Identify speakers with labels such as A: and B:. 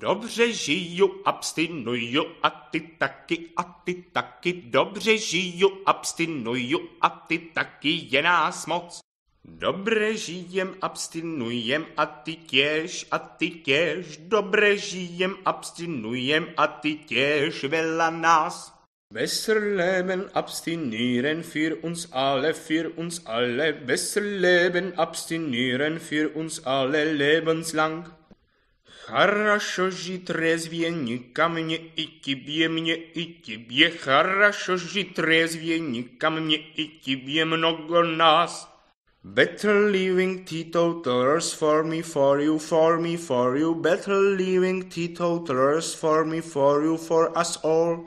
A: Dobře žiju, abstinuju a ty taky, a ty taky. Dobře žiju, abstinuju a ty taky, je nás moc. Dobře žijem, abstinujem a ty těž, a ty těž. Dobře žijem, abstinujem a ty těž, vela nás. Besser leben, abstinieren für uns alle, für uns alle. Besser leben, abstinieren für uns alle lebenslang. Хорошо жить i мне и тебе, мне и тебе. Хорошо жить трезвенника мне и тебе, много нас.
B: Better living teetotalers for me, for you, for me, for you. Better living teetotalers for me, for you, for us all.